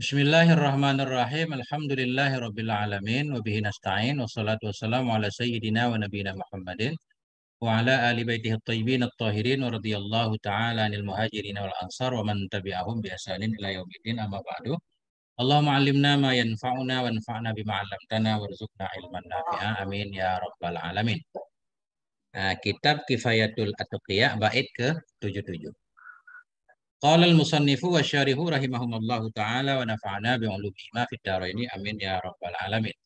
بسم الله الرحمن الرحيم الحمد لله رب العالمين وبه نستعين والصلاة والسلام على سيدنا ونبينا محمد وعلى آل بيته الطيبين الطاهرين ورضي الله تعالى عن المهاجرين والأنصار ومن تبعهم بإحسان إلى يوم الدين أما بعد اللهم علمنا ما ينفعنا وانفعنا بما علمتنا وارزقنا علما نافعا آمين يا رب العالمين كتاب كفاية الأتقياء Atqiyah ke 77. Qala al-musannifu wa syarihu rahimahumullahu taala wa nafa'na bi ulumihima fid amin ya rabbal alamin.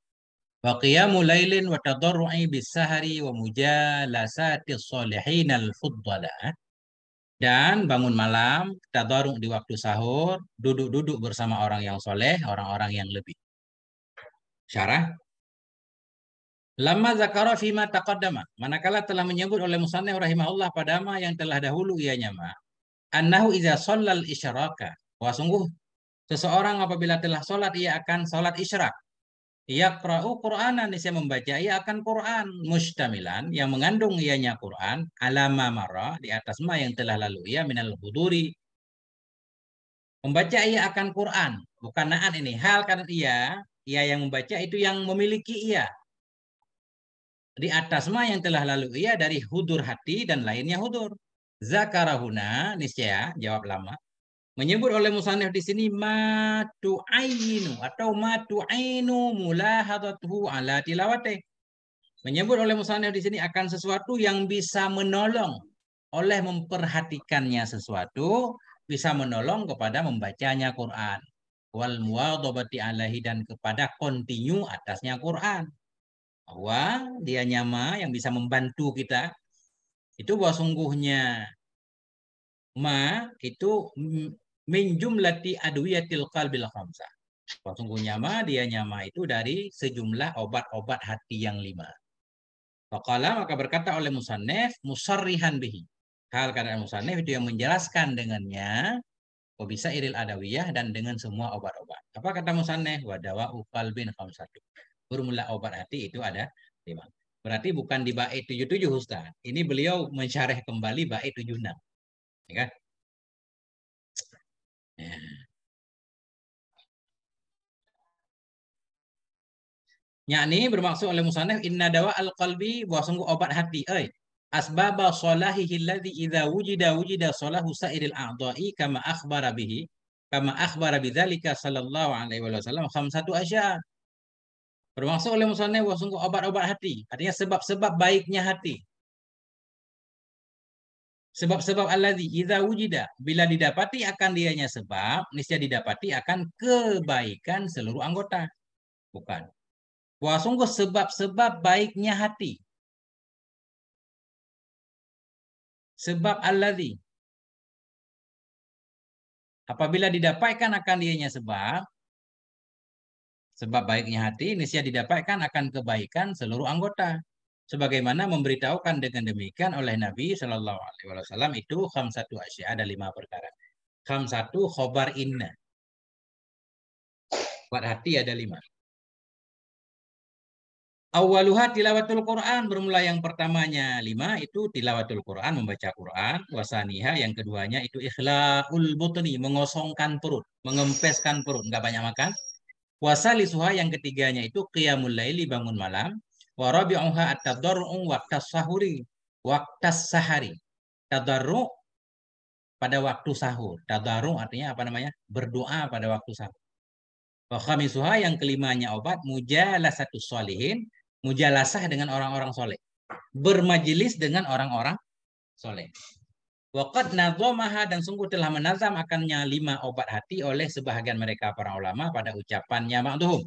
Wa qiyamu laylin wa tadarru'i bis-sahari wa mujalasati salihin al fuddala Dan bangun malam, tadarru' di waktu sahur, duduk-duduk bersama orang yang soleh, orang-orang yang lebih. Syarah Lama zakara fima taqaddama. Manakala telah menyebut oleh musannif rahimahullah padama yang telah dahulu ianya ma annahu iza sholal isyraka. Wah sungguh seseorang apabila telah sholat ia akan sholat isyrak. kera'u Qur'anan saya membaca ia akan Qur'an mustamilan yang mengandung ianya Qur'an alama mara di atas ma yang telah lalu ia minal huduri membaca ia akan Quran bukan naat ini hal karena ia ia yang membaca itu yang memiliki ia di atas ma yang telah lalu ia dari hudur hati dan lainnya hudur Zakarahuna niscaya ya, jawab lama menyebut oleh musanif di sini matu ainu atau matu ainu mulahadatuhu ala tilawate. Menyebut oleh musanif di sini akan sesuatu yang bisa menolong oleh memperhatikannya sesuatu bisa menolong kepada membacanya Quran wal muwadhabati alaihi dan kepada kontinu atasnya Quran bahwa dia nyama yang bisa membantu kita itu bahwa sungguhnya ma itu min jumlati adwiyatil qalbil khamsah. Bahwa sungguhnya ma dia nyama itu dari sejumlah obat-obat hati yang lima. Faqala maka berkata oleh musannif musarrihan bihi. Hal karena musannif itu yang menjelaskan dengannya oh, bisa iril adawiyah dan dengan semua obat-obat. Apa kata musannif? wadawak ukal bin khamsatu. Bermula obat hati itu ada lima. Berarti bukan di bait 77 Ustaz. Ini beliau mensyarah kembali bait 76. Ya kan? Ya. Yakni bermaksud oleh musannaf inna dawa al-qalbi sungguh obat hati ai asbaba salahihi alladhi idza wujida wujida salahu sa'iril a'dha'i kama akhbara bihi kama akhbara bidzalika sallallahu alaihi wasallam khamsatu asya Bermaksud oleh musannif wah sungguh obat-obat hati. Artinya sebab-sebab baiknya hati. Sebab-sebab di, idza wujida bila didapati akan dianya sebab, niscaya didapati akan kebaikan seluruh anggota. Bukan. Wah sungguh sebab-sebab baiknya hati. Sebab Allah di. apabila didapatkan akan dianya sebab, Sebab baiknya hati niscaya didapatkan akan kebaikan seluruh anggota. Sebagaimana memberitahukan dengan demikian oleh Nabi Shallallahu Alaihi Wasallam itu ham satu asya ada lima perkara. Ham satu khobar inna. Buat hati ada lima. Awaluha tilawatul Quran bermula yang pertamanya lima itu tilawatul Quran membaca Quran wasaniha yang keduanya itu ikhlaul butni mengosongkan perut mengempeskan perut nggak banyak makan Wasalisuha yang ketiganya itu qiyamul laili bangun malam. Wa rabi'uha at-tadarru'u waqtas sahuri. waktu sahari. Tadarru' pada waktu sahur. Tadarru' artinya apa namanya? Berdoa pada waktu sahur. Wa khamisuha yang kelimanya obat. Mujalasatu solihin. Mujalasah dengan orang-orang soleh. Bermajelis dengan orang-orang soleh. Wakat nazomaha dan sungguh telah menazam akannya lima obat hati oleh sebahagian mereka para ulama pada ucapannya ma'duhum.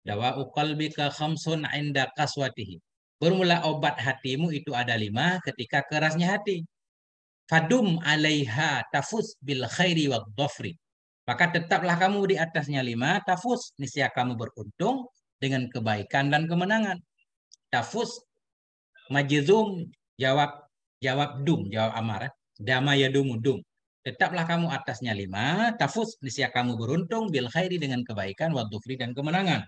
Dawa uqalbika khamsun inda kaswatihi. Bermula obat hatimu itu ada lima ketika kerasnya hati. Fadum alaiha tafus bil khairi wa dhafri. Maka tetaplah kamu di atasnya lima tafus. Niscaya kamu beruntung dengan kebaikan dan kemenangan. Tafus majizum jawab Jawab dum, jawab amarah. Eh. Dama yadumu dum. Tetaplah kamu atasnya lima. Tafus, nisya kamu beruntung. Bil khairi dengan kebaikan. wadufri dan kemenangan.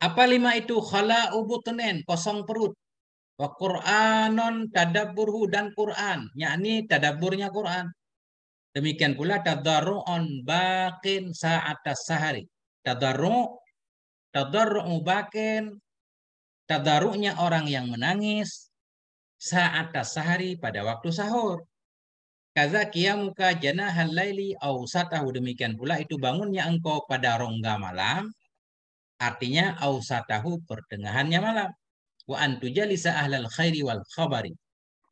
Apa lima itu? Khala ubutunen, kosong perut. Wa Qur'anon tadabburhu dan Qur'an. Yakni tadaburnya Qur'an. Demikian pula tadarru'un bakin sa'atas sahari. Tadarru' tadarru'u bakin. Tadarru'nya orang yang menangis saat sehari pada waktu sahur. Kaza kiamuka jana halaili au satahu demikian pula itu bangunnya engkau pada rongga malam artinya au satahu pertengahannya malam wa antujalisa ahlal khairi wal khabari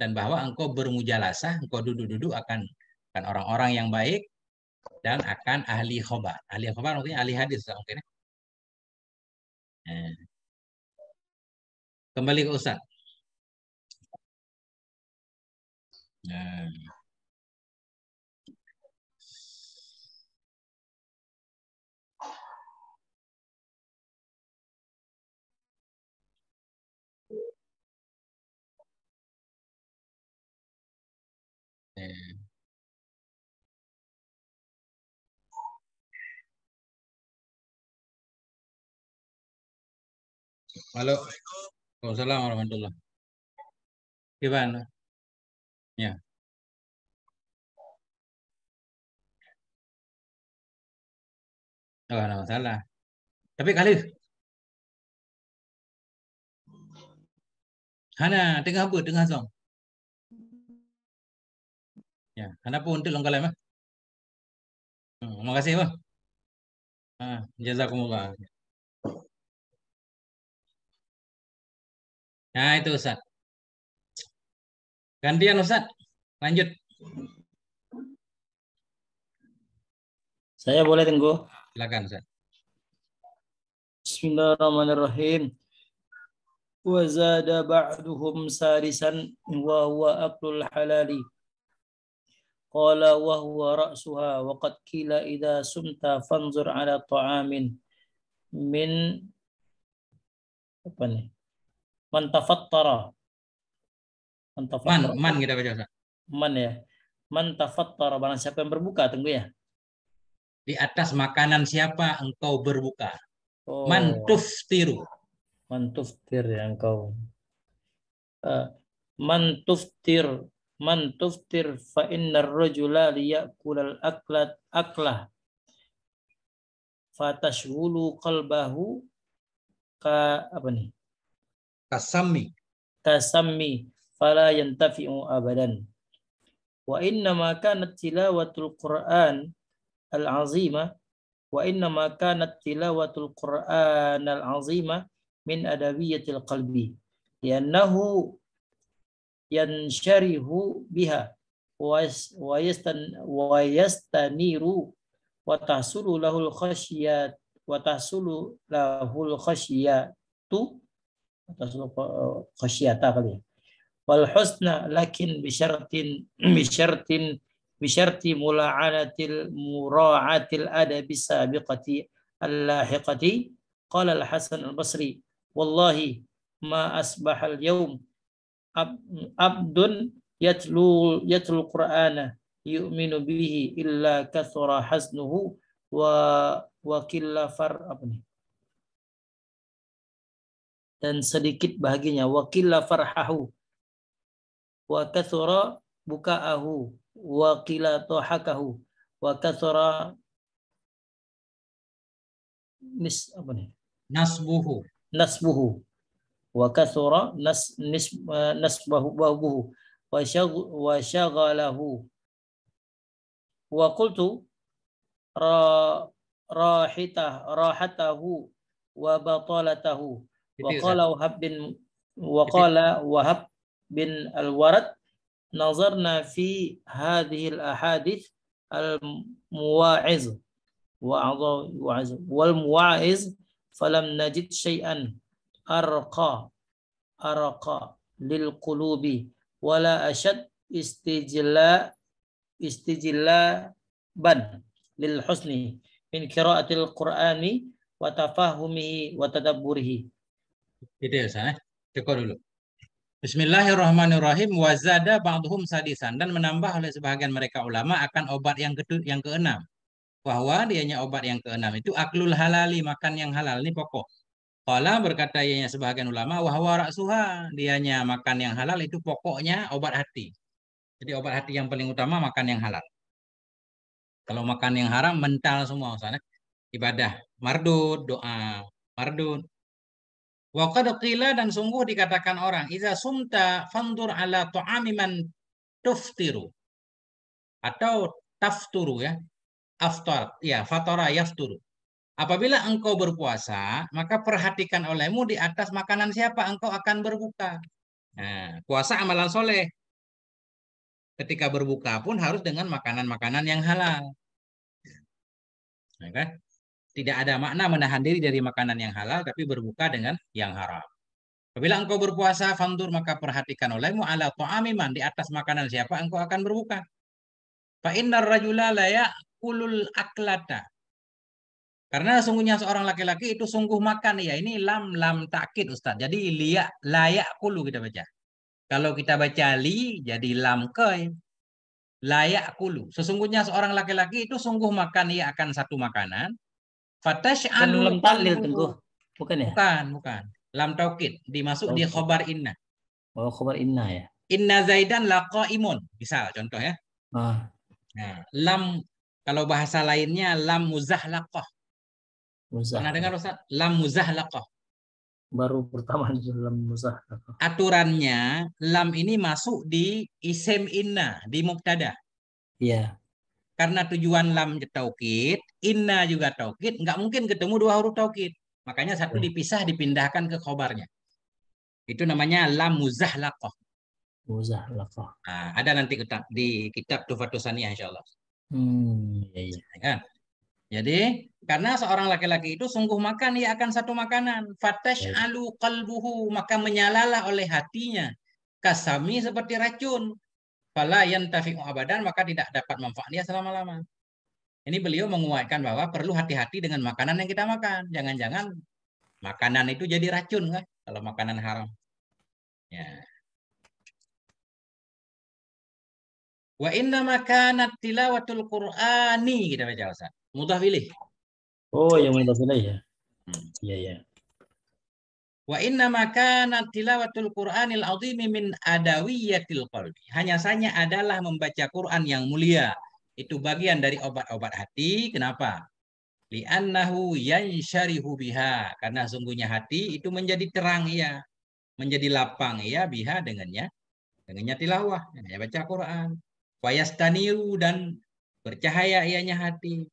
dan bahwa engkau bermujalasah engkau duduk-duduk akan kan orang-orang yang baik dan akan ahli khobar. Ahli khobar maksudnya ahli hadis Okay. Ya. Eh. Kembali ke Ustaz. à. Dạ. à. Dạ. Halo. Wassalamualaikum warahmatullahi Gimana? Ya. Oh, ada masalah. Tapi Khalif. Hana, tengah apa? Tengah song. Ya, Hana pun untuk long kalam. makasih Hmm, terima kasih, Pak. Ah, jazakumullah. Nah, itu Ustaz. Gantian Ustaz, lanjut. Saya boleh tunggu. Silakan Ustaz. Bismillahirrahmanirrahim. Wa zada ba'duhum sarisan wa huwa aklul halali. Qala wa huwa ra'suha wa qad kila idha sumta fanzur ala ta'amin min apa nih? Mantafattara Man, man kita gitu kan, baca Ustaz. Man ya. Man tafattara barang siapa yang berbuka tunggu ya. Di atas makanan siapa engkau berbuka? Oh. Man tuftiru. Man tuftir ya engkau. Uh, man tuftir man tuftir fa innar rajula liyakul al aklat aklah fatashghulu qalbahu ka apa nih? Kasami. Kasami fala yantafi'u abadan. Wa innama kanat tilawatul Qur'an al-azima wa innama kanat tilawatul Qur'an al-azima min adawiyatil qalbi liannahu yansyarihu biha wa yastan wa yastaniru wa tahsulu lahul wa tahsulu lahul kali ya wal husna lakin bisyartin bisyartin bisyarti mula'anatil mura'atil adabi sabiqati allahiqati qala al-hasan al-basri wallahi ma asbahal yaum ab, abdun yatlu yatlu qur'ana yu'minu bihi illa kathura hasnuhu wa wa killa far apa dan sedikit bahagianya wa killa farhahu وكثر بكاءه وقيل ضحكه وكثر نس نصبه وكثر نس وشغله وقلت راحته راحته وبطالته وقال وهب وقال وهب بن الورد نظرنا في هذه الأحاديث المواعظ والمواعظ فلم نجد شيئا أرقى أرقى للقلوب ولا أشد استجلاء استجلابا للحسن من قراءة القرآن وتفهمه وتدبره. كده يا saya. تقول له. Bismillahirrahmanirrahim wazada ba'dhum sadisan dan menambah oleh sebahagian mereka ulama akan obat yang ke yang keenam bahwa dianya obat yang keenam itu aklul halali makan yang halal ini pokok. Qala berkata ianya sebahagian ulama wahwa raksuha dianya makan yang halal itu pokoknya obat hati. Jadi obat hati yang paling utama makan yang halal. Kalau makan yang haram mental semua usahanya eh. ibadah mardud doa mardud Wa qila dan sungguh dikatakan orang, "Iza sumta fandur ala tu'ami man tuftiru." Atau tafturu ya. Aftar, ya, fatara yafturu. Apabila engkau berpuasa, maka perhatikan olehmu di atas makanan siapa engkau akan berbuka. Nah, puasa amalan soleh. Ketika berbuka pun harus dengan makanan-makanan yang halal. Nah, kan? Tidak ada makna menahan diri dari makanan yang halal, tapi berbuka dengan yang haram. Apabila engkau berpuasa, fandur maka perhatikan olehmu ala ta'amiman di atas makanan siapa engkau akan berbuka. Fa innar rajula la kulul aklata. Karena sungguhnya seorang laki-laki itu sungguh makan ya. Ini lam lam takkid Ustaz. Jadi liya layak kulu kita baca. Kalau kita baca li jadi lam ke layak kulu. Sesungguhnya seorang laki-laki itu sungguh makan ya akan satu makanan. Fatash an lam talil tengguh. Bukan ya? Bukan, bukan. Lam taukid dimasuk di khobar inna. Oh, khobar inna ya. Inna Zaidan lako imun. Misal contoh ya. Ah. Nah, lam kalau bahasa lainnya lam muzahlaqah. Muzah. Pernah dengar Ustaz? Lam muzahlaqah. Baru pertama lam muzahlaqah. Aturannya lam ini masuk di isem inna, di mubtada. Iya. Karena tujuan lam taukid, inna juga taukid, nggak mungkin ketemu dua huruf taukid. Makanya satu hmm. dipisah dipindahkan ke khobarnya. Itu namanya lam muzahlaqah. Muzahlaqah. Nah, ada nanti di kitab Tufatus Saniyah insyaallah. Hmm, iya, iya, iya. Kan? Jadi karena seorang laki-laki itu sungguh makan ia akan satu makanan. Fatash alu kalbuhu maka menyalalah oleh hatinya. Kasami seperti racun. Fala yantafi'u abadan maka tidak dapat manfaatnya selama-lama. Ini beliau menguatkan bahwa perlu hati-hati dengan makanan yang kita makan. Jangan-jangan makanan itu jadi racun kan kalau makanan haram. Ya. Wa inna makanat tilawatul Qur'ani kita baca Ustaz. Mudah pilih. Oh, yang mudah pilih ya. Iya, hmm. iya. iya. Wa inna makana tilawatul Qur'anil azimi min adawiyatil qalbi. Hanya saja adalah membaca Quran yang mulia. Itu bagian dari obat-obat hati. Kenapa? Li'annahu yansyarihu biha. Karena sungguhnya hati itu menjadi terang ya. Menjadi lapang ya biha dengannya. Dengannya tilawah. Dengannya baca Quran. Wayastaniru dan bercahaya ianya hati.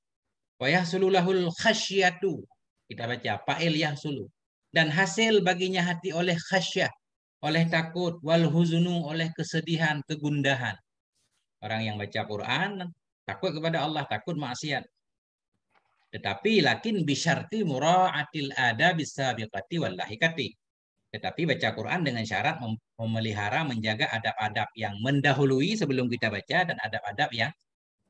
Wayahsululahul khasyiatu. Kita baca. Fa'il yahsulu dan hasil baginya hati oleh khasyah, oleh takut, wal huzunu, oleh kesedihan, kegundahan. Orang yang baca Quran takut kepada Allah, takut maksiat. Tetapi lakin bisyarti mura'atil bisa sabiqati wal lahikati. Tetapi baca Quran dengan syarat memelihara, menjaga adab-adab yang mendahului sebelum kita baca dan adab-adab yang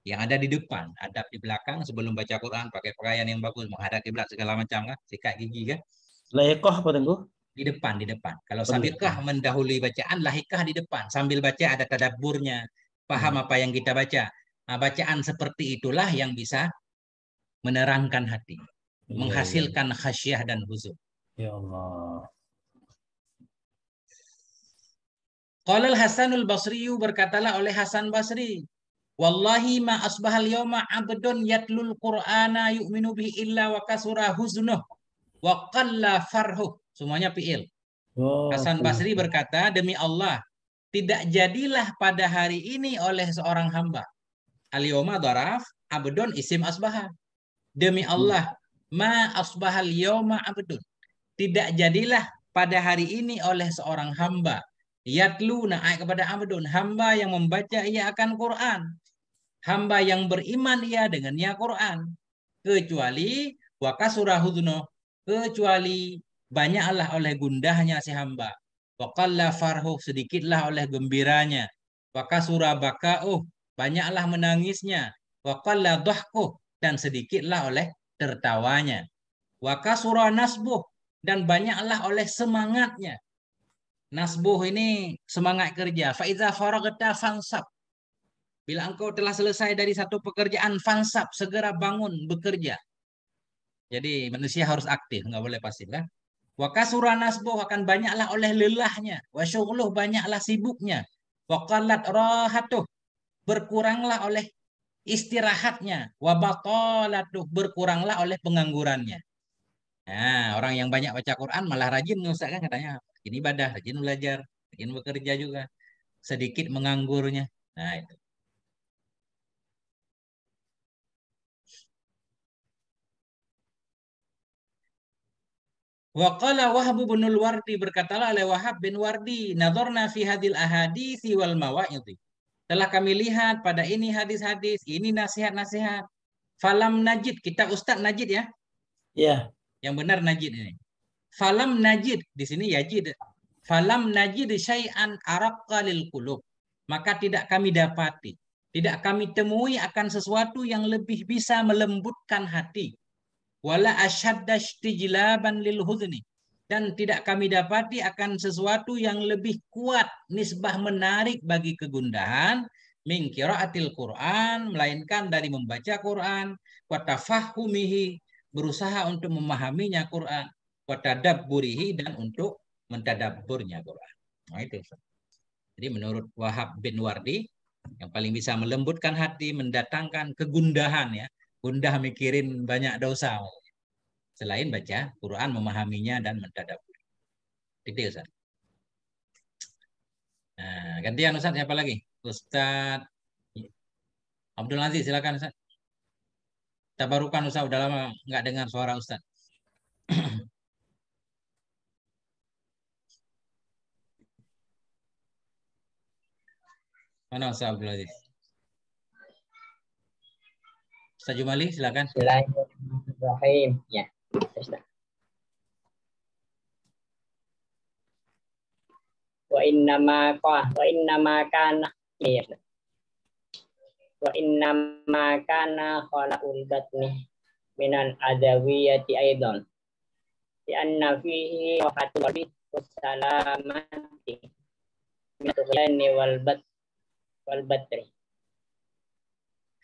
yang ada di depan, adab di belakang sebelum baca Quran, pakai pakaian yang bagus, menghadapi kiblat segala macam kan, sikat gigi kan. Lahikah apa tengku? Di depan, di depan. Kalau oh, sabiqah mendahului bacaan, lahikah di depan. Sambil baca ada tadaburnya, paham hmm. apa yang kita baca. Nah, bacaan seperti itulah yang bisa menerangkan hati, ya, ya, ya. menghasilkan ya. khasyah dan huzur. Ya Allah. Qalal Hasanul Basriyu berkatalah oleh Hasan Basri, Wallahi ma asbahal yawma abdun yatlul qur'ana yu'minu bihi illa wa kasura huznuh wa farhu. Semuanya fi'il. Oh, Hasan Basri berkata, demi Allah, tidak jadilah pada hari ini oleh seorang hamba. Al-yawma dharaf abdun isim asbaha. Demi hmm. Allah, ma asbahal yawma abdun. Tidak jadilah pada hari ini oleh seorang hamba. Yatlu naik kepada abdun. Hamba yang membaca ia akan Quran. Hamba yang beriman ia dengannya Quran. Kecuali wakasurahuduno kecuali banyaklah oleh gundahnya si hamba. Wakalla farhu sedikitlah oleh gembiranya. surabaka uh banyaklah menangisnya. wakallah dohku dan sedikitlah oleh tertawanya. surah nasbuh dan banyaklah oleh semangatnya. Nasbuh ini semangat kerja. Faiza farogeta fansab. Bila engkau telah selesai dari satu pekerjaan, fansab, segera bangun, bekerja. Jadi manusia harus aktif, nggak boleh pasif kan? Wa nasbuh akan banyaklah oleh lelahnya, wa banyaklah sibuknya, Wakalat qallat rahatuh berkuranglah oleh istirahatnya, wa berkuranglah oleh penganggurannya. Nah, orang yang banyak baca Quran malah rajin Ustaz kan? katanya, ini ibadah, rajin belajar, rajin bekerja juga. Sedikit menganggurnya. Nah, itu. Waqala Wahab bin Wardi berkatalah oleh Wahab bin Wardi, "Nadzarna fi hadil ahadisi wal mawa'idhi." Telah kami lihat pada ini hadis-hadis, ini nasihat-nasihat. Falam najid, kita Ustaz Najid ya. Iya. Yang benar Najid ini. Falam najid, di sini Yajid. Falam najid syai'an araqqa lil qulub. Maka tidak kami dapati, tidak kami temui akan sesuatu yang lebih bisa melembutkan hati wala asyadda lil hudni dan tidak kami dapati akan sesuatu yang lebih kuat nisbah menarik bagi kegundahan min qiraatil Quran melainkan dari membaca Quran wa tafahumihi berusaha untuk memahaminya Quran wa tadabburihi dan untuk mentadabburnya Quran. Nah itu. Jadi menurut Wahab bin Wardi yang paling bisa melembutkan hati, mendatangkan kegundahan ya, undah mikirin banyak dosa. Selain baca Quran, memahaminya dan mendadak Detail, Ustaz. Nah, gantian Ustaz siapa lagi? Ustaz Abdul Aziz, silakan Ustaz. Tabarukan Ustaz, udah lama nggak dengar suara Ustaz. Mana Ustaz Abdul Aziz? Ustaz Jumali, silakan. Bismillahirrahmanirrahim. Ya, Wa inna ma qa wa inna ma kana iya, Wa inna ma kana khala'ul batni minan adawiyati aidan. Di anna fihi wa bi salamati min wal bat wal batri.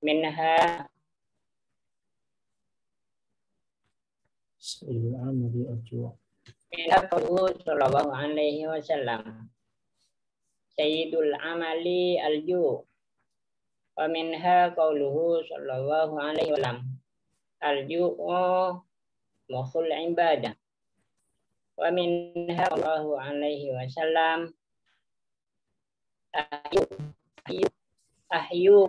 minha Sayyidul Amri Ajwa minha Rasul Sallallahu Alaihi Wasallam Sayyidul Amali Alju wa minha qawluhu sallallahu alaihi wasallam alju'u mukhul ibadah wa minha sallallahu alaihi wasallam ahyu ahyu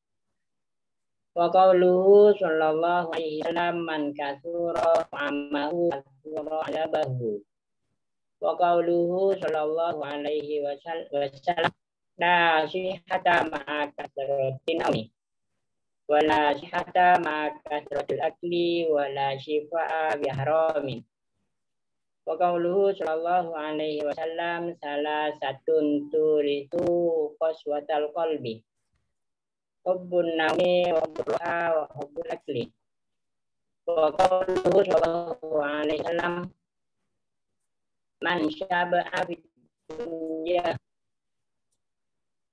wa qawluhu sallallahu alaihi wasallam man kasura amahu kasura adabahu wa qawluhu sallallahu alaihi wasallam la sihata ma'a kasratin awi wa la sihata ma'a kasratil akli wa la shifa'a biharamin wa qawluhu sallallahu alaihi wasallam salasatun turitu qaswatal qalbi hubbun nami, wa burha wa hubbul akli wa qawluhu sallallahu alaihi wasallam man syaba'a dunia,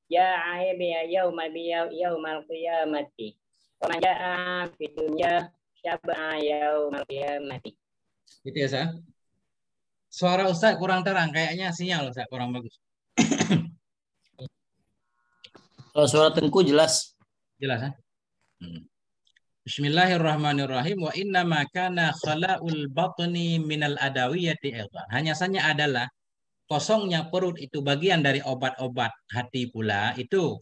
ya ja'a biya yauma biya yaumal qiyamati wa man ja'a fid dunya syaba'a yaumal qiyamati gitu ya sa suara Ustaz kurang terang kayaknya sinyal Ustaz kurang bagus kalau suara tengku jelas Jelas ya? Hmm. Bismillahirrahmanirrahim wa inna ma kana khala'ul batni minal adawiyati idha. Hanya saja adalah kosongnya perut itu bagian dari obat-obat hati pula itu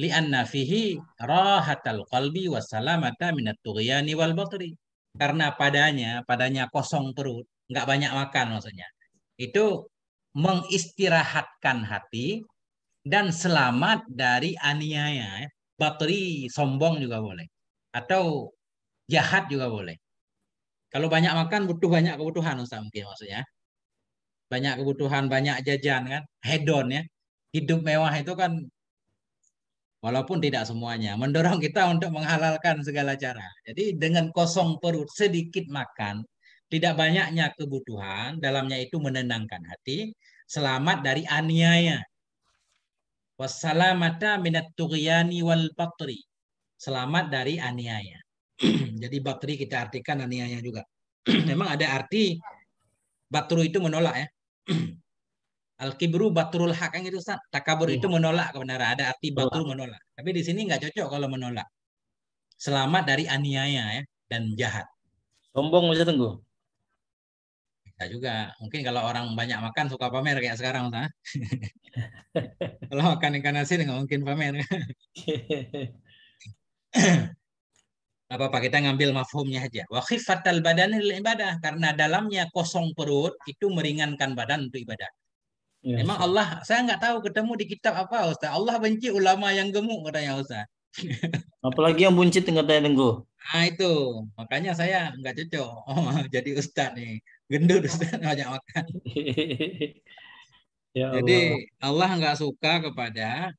li'anna fihi rahatal qalbi wa salamata minat tughyani wal batri. Karena padanya, padanya kosong perut, nggak banyak makan maksudnya. Itu mengistirahatkan hati dan selamat dari aniaya. Ya bateri sombong juga boleh atau jahat juga boleh. Kalau banyak makan butuh banyak kebutuhan Ustaz mungkin maksudnya. Banyak kebutuhan, banyak jajan kan, hedon ya. Hidup mewah itu kan walaupun tidak semuanya mendorong kita untuk menghalalkan segala cara. Jadi dengan kosong perut sedikit makan, tidak banyaknya kebutuhan, dalamnya itu menenangkan hati, selamat dari aniaya. Wassalamata minat tughyani wal bakteri. Selamat dari aniaya. Jadi bakteri kita artikan aniaya juga. Memang ada arti batru itu menolak ya. Al-kibru batrul hak yang itu Ustaz. Takabur itu iya. menolak kebenaran. Ada arti batru menolak. Tapi di sini nggak cocok kalau menolak. Selamat dari aniaya ya dan jahat. Sombong Ustaz tunggu bisa juga. Mungkin kalau orang banyak makan suka pamer kayak sekarang, nah. kalau makan ikan asin nggak mungkin pamer. apa-apa kita ngambil mafhumnya aja. Wa khifatal badan ibadah karena dalamnya kosong perut itu meringankan badan untuk ibadah. Yes. Ya, Memang Allah, saya nggak tahu ketemu di kitab apa Ustaz. Allah benci ulama yang gemuk katanya Ustaz. Apalagi yang buncit tengah tengah Nah itu, makanya saya nggak cocok. Oh, jadi Ustaz nih gendut Ustaz banyak makan. ya Jadi Allah nggak suka kepada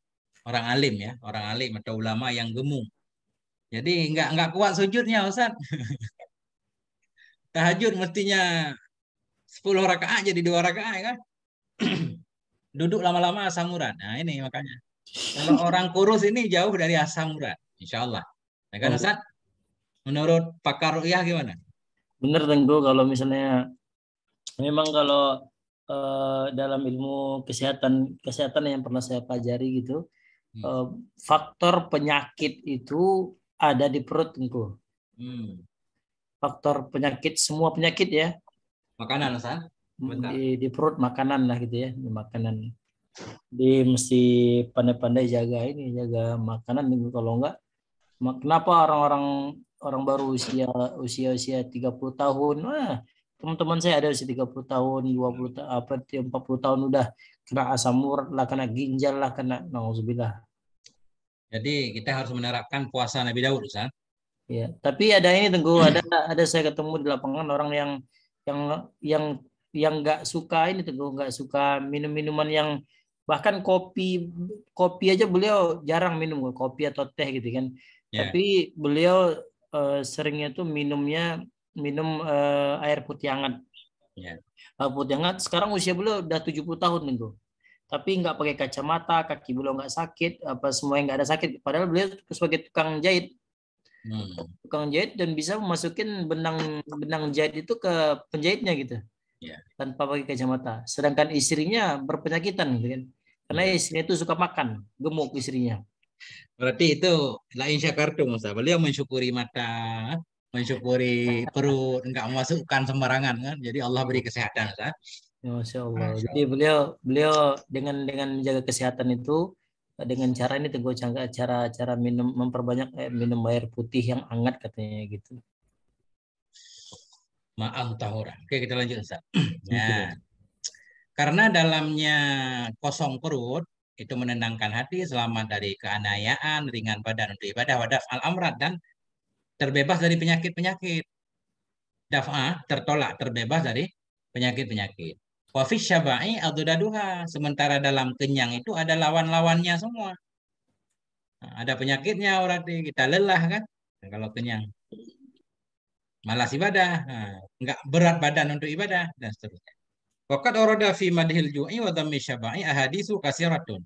orang alim ya, orang alim atau ulama yang gemuk. Jadi nggak nggak kuat sujudnya Ustaz. Tahajud mestinya 10 rakaat jadi dua rakaat ya kan? Duduk lama-lama asam urat. Nah ini makanya. Kalau orang kurus ini jauh dari asam urat, insya Allah. Ya nah, kan oh. Ustaz? Menurut pakar rukyah gimana? benar tentu kalau misalnya memang kalau uh, dalam ilmu kesehatan kesehatan yang pernah saya pelajari gitu hmm. uh, faktor penyakit itu ada di perut tengku hmm. faktor penyakit semua penyakit ya makanan San hmm, di di perut makanan lah gitu ya di makanan di mesti pandai-pandai jaga ini jaga makanan gitu kalau enggak kenapa orang-orang orang baru usia usia usia 30 tahun wah teman-teman saya ada usia 30 tahun, 20 apa 40 tahun udah kena asam urat lah, kena ginjal lah, kena nauzubillah. Jadi kita harus menerapkan puasa Nabi Daud, Ustaz. Ya, tapi ada ini tunggu ada ada saya ketemu di lapangan orang yang yang yang yang nggak suka ini tunggu nggak suka minum-minuman yang bahkan kopi kopi aja beliau jarang minum kopi atau teh gitu kan. Yeah. Tapi beliau uh, seringnya tuh minumnya minum uh, air putih hangat. Ya. Air putih hangat sekarang usia beliau udah 70 tahun minggu. Tapi nggak pakai kacamata, kaki beliau nggak sakit, apa yang nggak ada sakit. Padahal beliau sebagai tukang jahit. Hmm. Tukang jahit dan bisa memasukin benang benang jahit itu ke penjahitnya gitu. Yeah. Tanpa pakai kacamata. Sedangkan istrinya berpenyakitan gitu kan. Karena yeah. istrinya itu suka makan, gemuk istrinya. Berarti itu lain syakartu, Beliau mensyukuri mata mensyukuri perut, enggak memasukkan sembarangan kan. Jadi Allah beri kesehatan, kan? Ya, Masya Allah. Masya Jadi beliau beliau dengan dengan menjaga kesehatan itu dengan cara ini teguh cara cara minum memperbanyak eh, minum air putih yang hangat katanya gitu. Maaf tahura. Oke, kita lanjut Ustaz. Ya. karena dalamnya kosong perut itu menenangkan hati, selamat dari keanayaan, ringan badan untuk ibadah, wadaf al amrat dan terbebas dari penyakit-penyakit. Dafa tertolak, terbebas dari penyakit-penyakit. Wafis syaba'i adudaduha. Sementara dalam kenyang itu ada lawan-lawannya semua. Nah, ada penyakitnya orang kita lelah kan nah, kalau kenyang. Malas ibadah, nah, enggak berat badan untuk ibadah dan seterusnya. Wakat orada fi madhil ju'i wa dhammi syaba'i ahadisu kasiratun.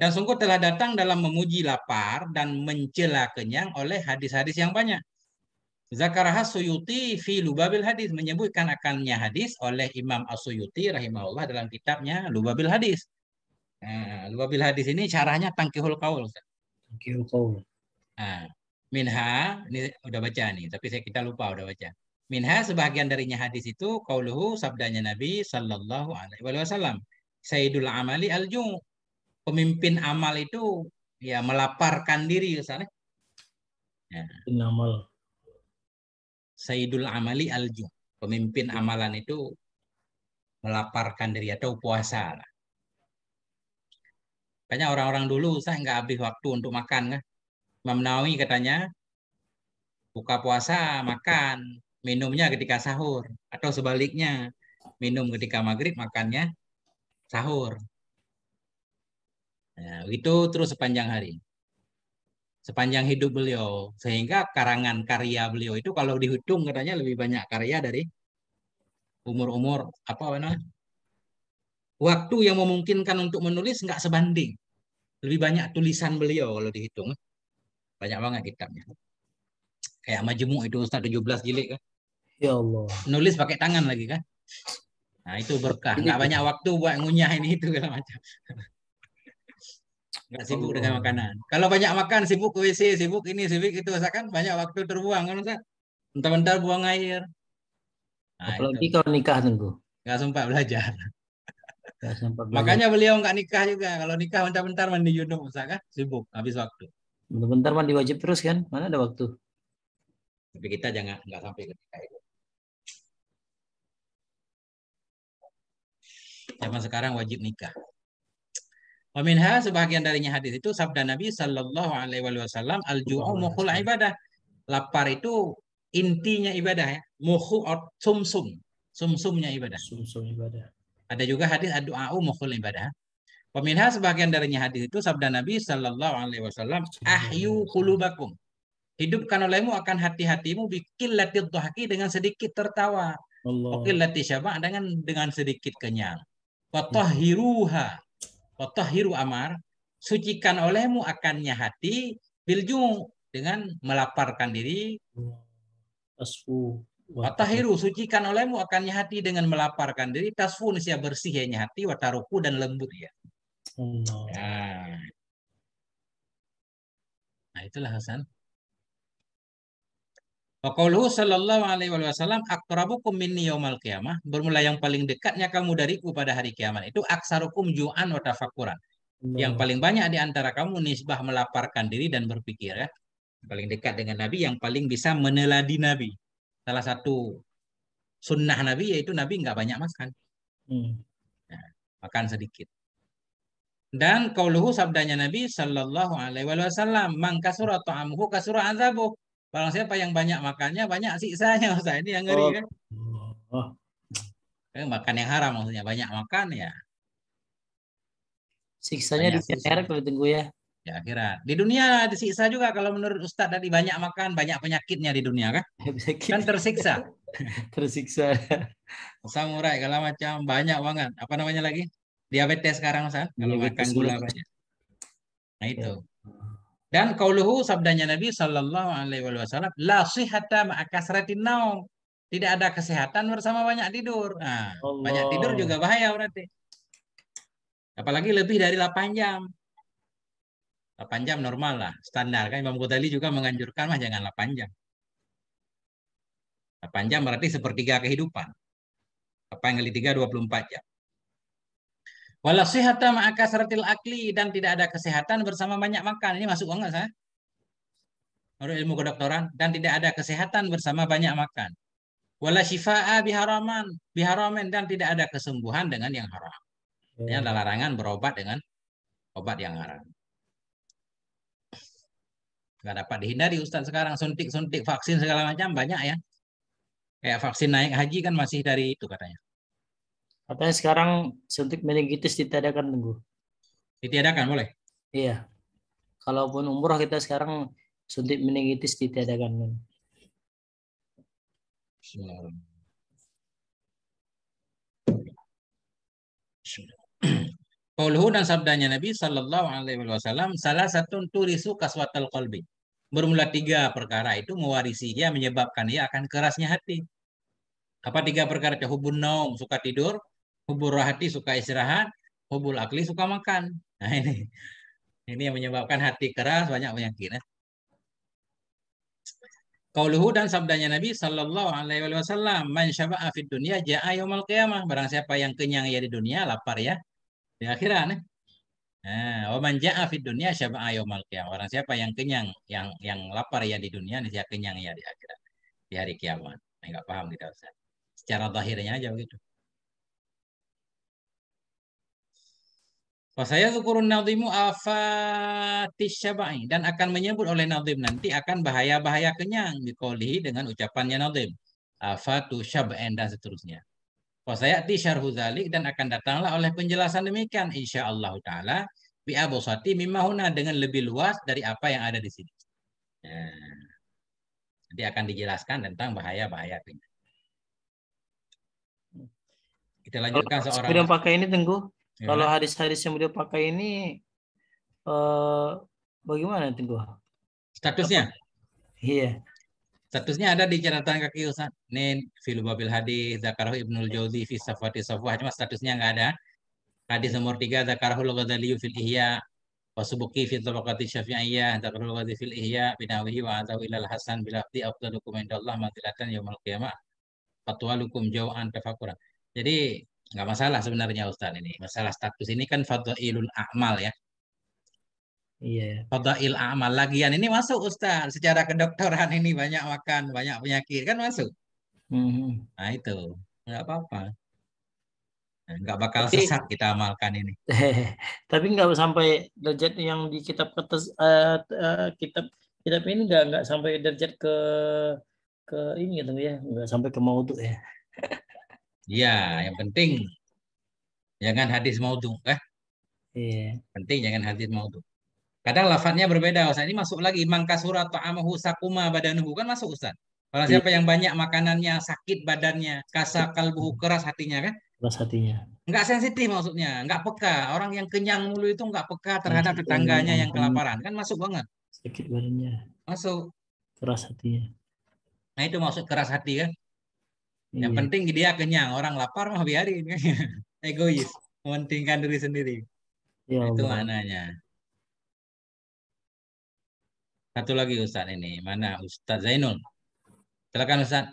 Dan sungguh telah datang dalam memuji lapar dan mencela kenyang oleh hadis-hadis yang banyak. Zakaraha Suyuti fi Lubabil Hadis menyebutkan akannya hadis oleh Imam Asyuyuti rahimahullah dalam kitabnya Lubabil Hadis. Nah, Lubabil Hadis ini caranya tangkihul kaul. Tangkihul kaul. Nah, minha ini udah baca nih, tapi saya kita lupa udah baca. Minha sebagian darinya hadis itu kauluhu sabdanya Nabi sallallahu alaihi wasallam. Sayyidul amali al -jung. Pemimpin amal itu ya melaparkan diri eh. nah. misalnya. Ya. Amal Sayyidul Amali al Alju. Pemimpin ya. amalan itu melaparkan diri atau puasa. Banyak orang-orang dulu saya nggak habis waktu untuk makan. Imam Nawawi katanya, buka puasa, makan. Minumnya ketika sahur. Atau sebaliknya, minum ketika maghrib, makannya sahur. Nah, itu terus sepanjang hari sepanjang hidup beliau sehingga karangan karya beliau itu kalau dihitung katanya lebih banyak karya dari umur-umur apa namanya waktu yang memungkinkan untuk menulis nggak sebanding lebih banyak tulisan beliau kalau dihitung banyak banget kitabnya kayak majemuk itu Ustaz 17 jilid kan ya Allah nulis pakai tangan lagi kan nah itu berkah nggak banyak waktu buat ngunyah ini itu segala macam nggak oh. sibuk oh. dengan makanan. Kalau banyak makan sibuk ke WC, sibuk ini, sibuk itu, kan banyak waktu terbuang kan Ustaz. Bentar-bentar buang air. Nah, Apalagi kalau nikah tunggu. Nggak sempat belajar. sempat belajar. Makanya beliau nggak nikah juga. Kalau nikah bentar-bentar mandi junub Ustaz kan sibuk habis waktu. Bentar-bentar mandi wajib terus kan? Mana ada waktu? Tapi kita jangan nggak sampai ke nikah itu. Zaman sekarang wajib nikah. Waminha sebagian darinya hadis itu sabda Nabi Shallallahu Alaihi Wasallam al mukhul ibadah. Lapar itu intinya ibadah ya. Mukhu sumsum sumsumnya ibadah. Sumsum ibadah. Ada juga hadis aduau mukhul ibadah. Waminha sebagian darinya hadis itu sabda Nabi Shallallahu Alaihi Wasallam ahyu kulubakum. Hidupkan olehmu akan hati-hatimu bikin latih tuhaki dengan sedikit tertawa. latih syaba dengan dengan sedikit kenyang. Watohiruha Otohiru amar, sucikan olehmu akannya hati bilju dengan melaparkan diri. Tasfu. Watahiru, sucikan olehmu akannya hati dengan melaparkan diri. Tasfu, nusia bersih ya hati, wataruku dan lembut ya. Nah. nah, itulah Hasan. Waqauluhu sallallahu alaihi wasallam akrabukum minni yaumal qiyamah bermula yang paling dekatnya kamu dariku pada hari kiamat itu aksarukum ju'an wa tafakkuran. Yang paling banyak di antara kamu nisbah melaparkan diri dan berpikir ya. Paling dekat dengan Nabi yang paling bisa meneladi Nabi. Salah satu sunnah Nabi yaitu Nabi nggak banyak makan. Hmm. Nah, makan sedikit. Dan kauluhu sabdanya Nabi sallallahu alaihi wasallam, "Man kasura ta'amuhu kasura azabuh." Barang siapa yang banyak makannya, banyak siksanya. Ustaz. Ini yang ngeri oh. kan. Oh. Eh, makan yang haram maksudnya. Banyak makan ya. Siksanya di akhirat kalau ya, tunggu ya. Di akhirat. Di dunia disiksa juga kalau menurut Ustadz tadi banyak makan, banyak penyakitnya di dunia kan. Penyakit. Kan tersiksa. tersiksa. Samurai kalau macam banyak banget. Apa namanya lagi? Diabetes sekarang Ustaz. Kalau makan gula banyak. Nah itu. Ya. Dan kauluhu sabdanya Nabi Shallallahu Alaihi Wasallam, la sihata ma'akasratin naum. Tidak ada kesehatan bersama banyak tidur. Nah, banyak tidur juga bahaya berarti. Apalagi lebih dari 8 jam. 8 jam normal lah, standar kan Imam Ghazali juga menganjurkan mah jangan 8 jam. 8 jam berarti sepertiga kehidupan. Apa yang kali 3 24 jam walau sihata maka seratil akli dan tidak ada kesehatan bersama banyak makan. Ini masuk enggak saya? Menurut ilmu kedokteran dan tidak ada kesehatan bersama banyak makan. Walau syifa'a biharaman, biharaman dan tidak ada kesembuhan dengan yang haram. Hmm. Ini adalah larangan berobat dengan obat yang haram. Tidak dapat dihindari Ustaz sekarang suntik-suntik vaksin segala macam banyak ya. Kayak vaksin naik haji kan masih dari itu katanya. Katanya sekarang suntik meningitis ditiadakan tunggu. Ditiadakan boleh? Iya. Kalaupun umroh kita sekarang suntik meningitis ditiadakan. Kauluhu dan sabdanya Nabi Sallallahu Alaihi Wasallam salah satu turisu kaswatal kolbi bermula tiga perkara itu mewarisi dia menyebabkan dia akan kerasnya hati apa tiga perkara hubun naum suka tidur Hubur hati suka istirahat, hubul akli suka makan. Nah ini ini yang menyebabkan hati keras banyak penyakit. Eh? Kauluhu dan sabdanya Nabi Shallallahu Alaihi Wasallam, man syaba'a fid dunia ja'a yaumal qiyamah. Barang siapa yang kenyang ya di dunia, lapar ya di akhirat. Eh? Nah, wa man ja'a dunia syaba'a yaumal qiyamah. Barang siapa yang kenyang, yang yang lapar ya di dunia, dia kenyang ya di akhirat. Di hari kiamat. Nah, enggak paham kita Ustaz. Secara zahirnya aja begitu. Fasaya zukurun nadimu afatis syabai. Dan akan menyebut oleh nadim nanti akan bahaya-bahaya kenyang. Bikolihi dengan ucapannya nadim. Afatu syab'en dan seterusnya. Fasaya ti syarhu zalik. Dan akan datanglah oleh penjelasan demikian. InsyaAllah ta'ala. Bi'abosati mimahuna. Dengan lebih luas dari apa yang ada di sini. Ya. Nanti akan dijelaskan tentang bahaya-bahaya kenyang. Kita lanjutkan seorang. Sudah pakai ini tengku. Ya. Kalau kan? hadis-hadis yang beliau pakai ini uh, bagaimana nanti gua? Statusnya? Iya. Statusnya ada di catatan kaki Ustaz. Nih fil babil hadis Zakarahu Ibnul Jauzi fi Safati Safwah cuma statusnya nggak ada. Hadis nomor tiga Zakarahu logadaliyu fil Ihya Wasubuki fi tabaqati Syafi'iyah Zakarahu al fil Ihya binawihi wa atau ilal Hasan bil Afdi afdalukum indallah matilatan yawmal qiyamah fatwalukum jauhan tafakuran. Jadi Nggak masalah sebenarnya Ustaz ini. Masalah status ini kan fadailul a'mal ya. Iya. Yeah. Fadail a'mal. Lagian ini masuk Ustaz. Secara kedokteran ini banyak makan, banyak penyakit. Kan masuk. Mm-hmm. Nah itu. Nggak apa-apa. Nah, nggak bakal tapi, sesat kita amalkan ini. tapi nggak sampai derajat yang di kitab kertas, uh, eh, uh, eh, kitab kitab ini nggak nggak sampai derajat ke ke ini gitu ya nggak sampai ke maudhu ya Iya, yang penting jangan hadis maudhu, eh? Iya. Penting jangan hadis maudhu. Kadang lafadznya berbeda, Ustaz. Ini masuk lagi mangka atau ta'amahu sakuma badanuhu kan masuk, Ustaz. Kalau siapa iya. yang banyak makanannya, sakit badannya, kasar iya. kalbu keras hatinya kan? Keras hatinya. Enggak sensitif maksudnya, enggak peka. Orang yang kenyang mulu itu enggak peka terhadap tetangganya yang kelaparan. Kan masuk banget. Sakit badannya. Masuk. Keras hatinya. Nah itu maksud keras hati kan? Yang yeah. penting dia kenyang. Orang lapar mah biarin. Egois. Mementingkan diri sendiri. Yeah, itu yeah. maknanya. Satu lagi Ustaz ini. Mana Ustaz Zainul? Silakan Ustaz.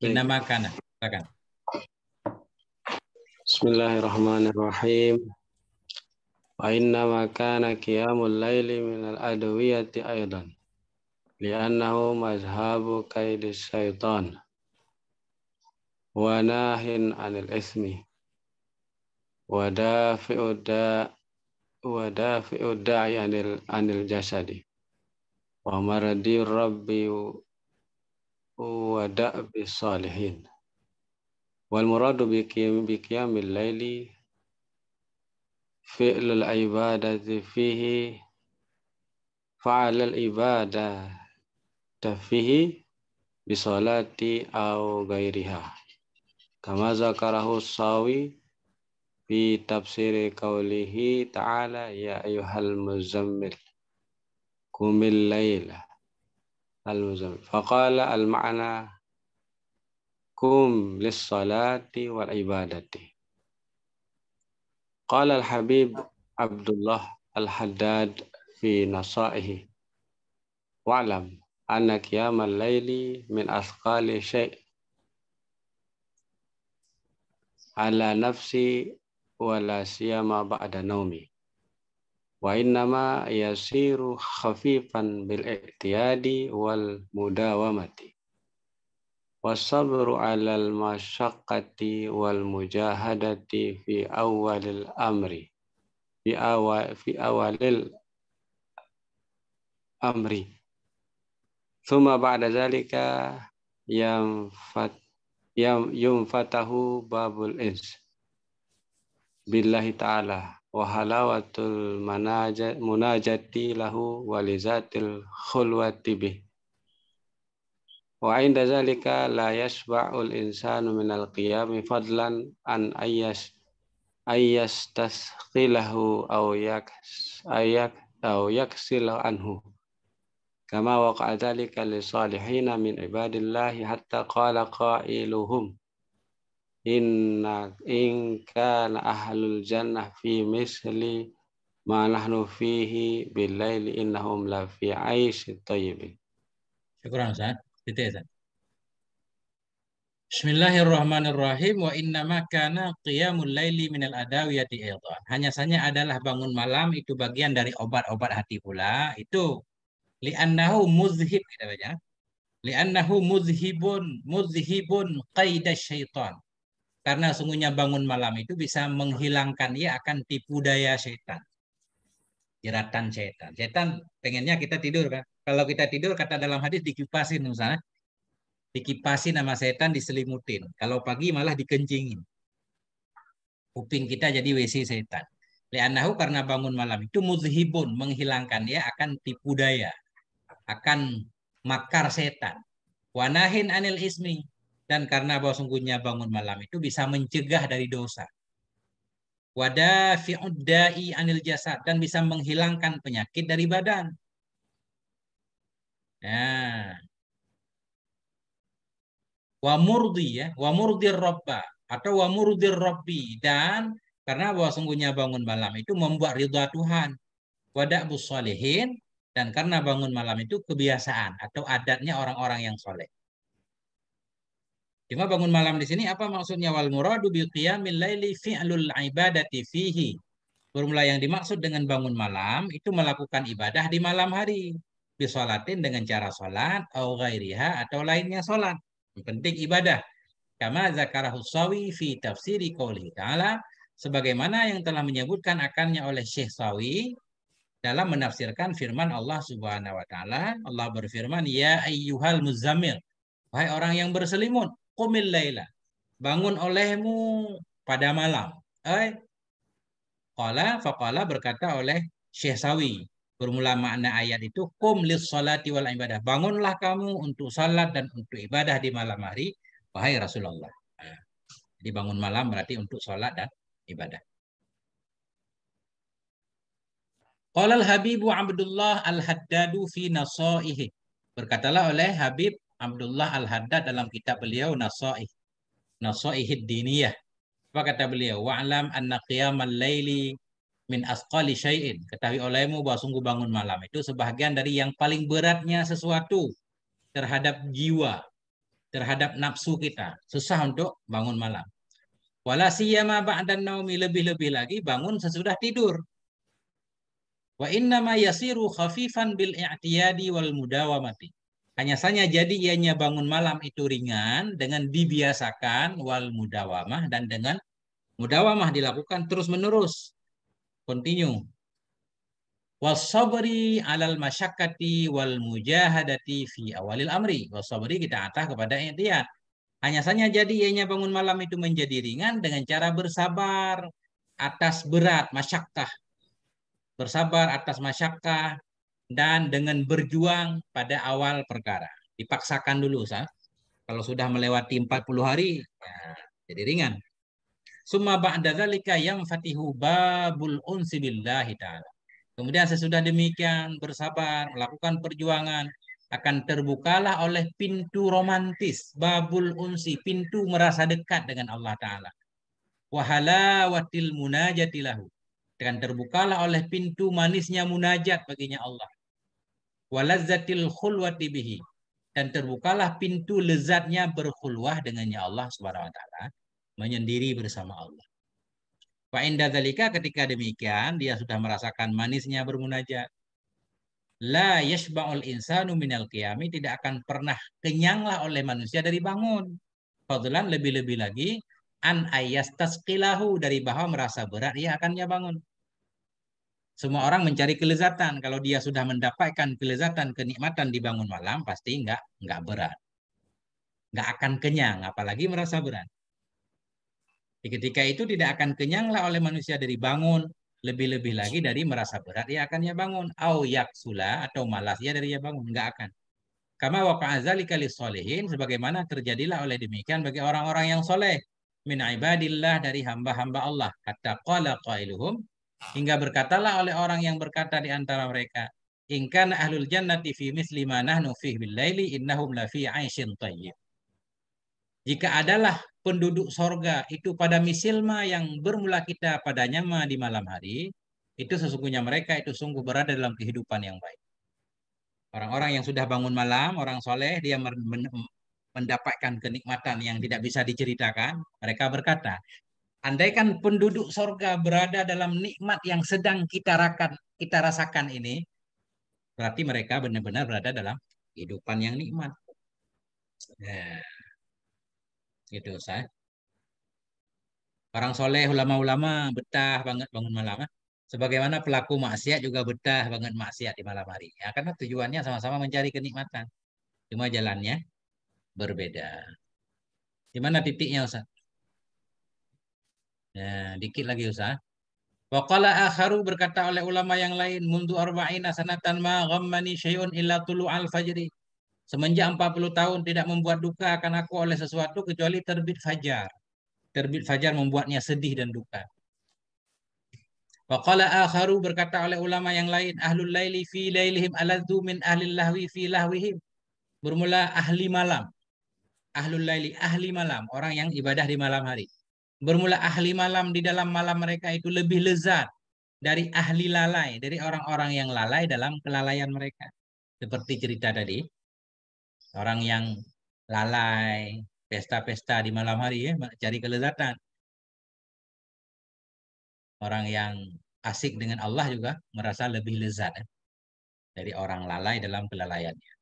Dinamakan. Silakan. Bismillahirrahmanirrahim. Wa inna makana qiyamul laili minal adwiyati aydan. لأنه مذهب كيد الشيطان وناه عن الإثم ودافئ الداء ودافئ الداعي عن عن الجسد ومرد الرب ودأب الصالحين والمراد بقيام الليل فعل العبادة فيه فعل العبادة تفيه بصلاة أو غيرها كما ذكره الصاوي في تفسير قوله تعالى يا أيها المزمل قم الليل المزمل فقال المعنى قم للصلاة والعبادة قال الحبيب عبد الله الحداد في نصائحه واعلم أن قيام الليل من أثقال شيء على نفسي ولا سيما بعد نومي وإنما يسير خفيفا بالاعتياد والمداومة والصبر على المشقة والمجاهدة في أول الأمر في أول, في أول الأمر Thumma ba'da zalika yang fat yang yum fatahu babul is billahi ta'ala wa halawatul manajat munajati lahu walizatil khulwati bi wa inda zalika la yasba'ul insanu min alqiyami fadlan an ayyas ayyas tasqilahu aw yak ayak aw yaksilahu anhu Kama waqa'a ذلك li من min الله hatta qala qailuhum inna in kana ahlul jannah fi misli ma nahnu fihi billaili innahum la fi aishin tayyibin. Syukran Ustaz. Titik Ustaz. Bismillahirrahmanirrahim wa كان kana qiyamul laili minal adawiyati Hanya saja adalah bangun malam itu bagian dari obat-obat hati pula. Itu li'annahu muzhib kita baca li'annahu muzhibun muzhibun qaida syaitan karena sungguhnya bangun malam itu bisa menghilangkan ia akan tipu daya syaitan, jeratan syaitan. Syaitan pengennya kita tidur kan kalau kita tidur kata dalam hadis dikipasin misalnya dikipasin sama setan diselimutin kalau pagi malah dikencingin kuping kita jadi WC setan li'annahu karena bangun malam itu muzhibun menghilangkan ia akan tipu daya akan makar setan. Wanahin anil ismi dan karena bahwa sungguhnya bangun malam itu bisa mencegah dari dosa. Wada fi'uddai anil jasad dan bisa menghilangkan penyakit dari badan. Nah. Wa murdi ya, wa murdi ya. robba atau wa murdi robbi dan karena bahwa sungguhnya bangun malam itu membuat ridha Tuhan. Wada busolihin dan karena bangun malam itu kebiasaan atau adatnya orang-orang yang soleh. Cuma bangun malam di sini apa maksudnya wal muradu bi qiyamil laili fi'lul ibadati fihi. Formula yang dimaksud dengan bangun malam itu melakukan ibadah di malam hari. Bisolatin dengan cara sholat, atau ghairiha atau lainnya sholat. Yang penting ibadah. Kama zakarahu sawi fi tafsiri qawlihi ta'ala. Sebagaimana yang telah menyebutkan akannya oleh Syekh Sawi dalam menafsirkan firman Allah Subhanahu wa taala. Allah berfirman, "Ya ayyuhal muzammil." Wahai orang yang berselimut, qumil laila. Bangun olehmu pada malam. ai eh, Qala faqala berkata oleh Syekh Sawi. Bermula makna ayat itu qum lis wal ibadah. Bangunlah kamu untuk salat dan untuk ibadah di malam hari wahai Rasulullah. Jadi bangun malam berarti untuk salat dan ibadah. Qala al-Habibu Abdullah al-Haddadu fi nasaihi. Berkatalah oleh Habib Abdullah al-Haddad dalam kitab beliau Nasaih. Nasaih Diniyah. Apa kata beliau? Wa'lam anna qiyamal laili min asqali syai'in. Ketahui olehmu bahwa sungguh bangun malam itu sebahagian dari yang paling beratnya sesuatu terhadap jiwa, terhadap nafsu kita. Susah untuk bangun malam. Walasiyama ba'dan naumi lebih-lebih lagi bangun sesudah tidur. Wa inna ma yasiru khafifan bil i'tiyadi wal mudawamati. Hanya saja jadi ianya bangun malam itu ringan dengan dibiasakan wal mudawamah dan dengan mudawamah dilakukan terus menerus. Continue. Wal sabri alal masyakati wal mujahadati fi awalil amri. Wal sabri kita atah kepada i'tiyad. Hanya saja jadi ianya bangun malam itu menjadi ringan dengan cara bersabar atas berat masyaktah bersabar atas masyarakat dan dengan berjuang pada awal perkara. Dipaksakan dulu, sah. Kalau sudah melewati 40 hari, ya, jadi ringan. Summa ba'da zalika yang fatihu babul unsi billahi ta'ala. Kemudian sesudah demikian bersabar, melakukan perjuangan, akan terbukalah oleh pintu romantis, babul unsi, pintu merasa dekat dengan Allah Ta'ala. Wahala watil munajatilahu. Akan terbukalah oleh pintu manisnya munajat baginya Allah. walazatil khulwati bihi. Dan terbukalah pintu lezatnya berkhulwah dengannya Allah subhanahu wa ta'ala. Menyendiri bersama Allah. Fa inda ketika demikian, dia sudah merasakan manisnya bermunajat. La yashba'ul insanu minal qiyami. Tidak akan pernah kenyanglah oleh manusia dari bangun. Fadlan lebih-lebih lagi an ayas dari bahwa merasa berat ia akannya bangun. Semua orang mencari kelezatan. Kalau dia sudah mendapatkan kelezatan, kenikmatan di bangun malam, pasti nggak nggak berat. Nggak akan kenyang, apalagi merasa berat. Di ketika itu tidak akan kenyanglah oleh manusia dari bangun, lebih-lebih lagi dari merasa berat ia akan ia bangun au yaksula atau malas ia dari ia bangun enggak akan kama waqa'a kali solehin, sebagaimana terjadilah oleh demikian bagi orang-orang yang soleh min ibadillah dari hamba-hamba Allah hatta qala qailuhum Hingga berkatalah oleh orang yang berkata di antara mereka, Ingkan ahlul jannati fi misli ma nahnu fihi bil laili innahum la fi 'aishin tayyib. Jika adalah penduduk sorga itu pada misilma yang bermula kita padanya ma di malam hari, itu sesungguhnya mereka itu sungguh berada dalam kehidupan yang baik. Orang-orang yang sudah bangun malam, orang soleh, dia mendapatkan kenikmatan yang tidak bisa diceritakan. Mereka berkata, Andaikan penduduk sorga berada dalam nikmat yang sedang kita rakan, kita rasakan ini, berarti mereka benar-benar berada dalam kehidupan yang nikmat. Ya. Itu saya. Orang soleh, ulama-ulama betah banget bangun malam. Ya. Sebagaimana pelaku maksiat juga betah banget maksiat di malam hari. Ya, karena tujuannya sama-sama mencari kenikmatan. Cuma jalannya berbeda. Di mana titiknya Ustaz? Nah, dikit lagi usah. Waqala akharu berkata oleh ulama yang lain, mundu arba'ina sanatan ma ghammani syai'un illa tulu al fajri. Semenjak 40 tahun tidak membuat duka akan aku oleh sesuatu kecuali terbit fajar. Terbit fajar membuatnya sedih dan duka. Waqala akharu berkata oleh ulama yang lain, ahlul laili fi lailihim aladzu min ahlil lahwi fi lahwihim. Bermula ahli malam. Ahlul laili, ahli malam, orang yang ibadah di malam hari. Bermula ahli malam di dalam malam mereka itu lebih lezat dari ahli lalai, dari orang-orang yang lalai dalam kelalaian mereka. Seperti cerita tadi, orang yang lalai, pesta-pesta di malam hari ya, cari kelezatan. Orang yang asik dengan Allah juga merasa lebih lezat ya, dari orang lalai dalam kelalaiannya.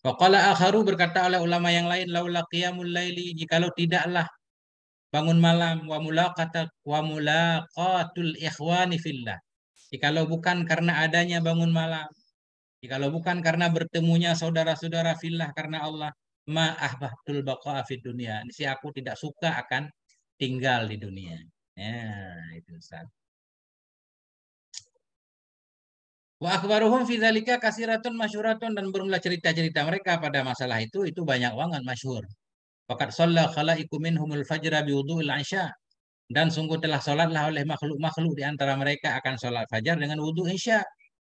Waqala akharu berkata oleh ulama yang lain laula qiyamul laili jikalau tidaklah bangun malam wa mulaqata wa mulaqatul ikhwani fillah. Jikalau bukan karena adanya bangun malam, jikalau bukan karena bertemunya saudara-saudara fillah karena Allah, ma ahbahtul baqa'a fid dunia. Ini si aku tidak suka akan tinggal di dunia. Ya, itu Ustaz. Wa akbaruhum fi dzalika kasiratun masyhuratun dan bermula cerita-cerita mereka pada masalah itu itu banyak banget masyhur. Fakat sholla khalaiku minhumul fajra biwudu'il isya. Dan sungguh telah sholatlah oleh makhluk-makhluk di antara mereka akan sholat fajar dengan wudhu insya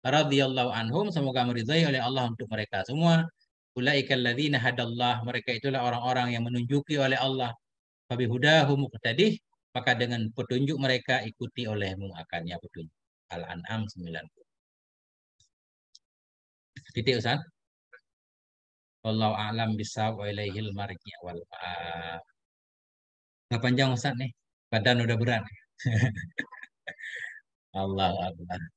Radiyallahu anhum. Semoga meridai oleh Allah untuk mereka semua. Ulaikal ladzina hadallah. Mereka itulah orang-orang yang menunjuki oleh Allah. humuk muqtadih. Maka dengan petunjuk mereka ikuti olehmu akannya petunjuk. Al-An'am 90. Titik Ustaz. Wallahu a'lam bisa wa ilaihil marji wal ma'ab. Gak panjang Ustaz nih. Badan udah berat. Allah Allah.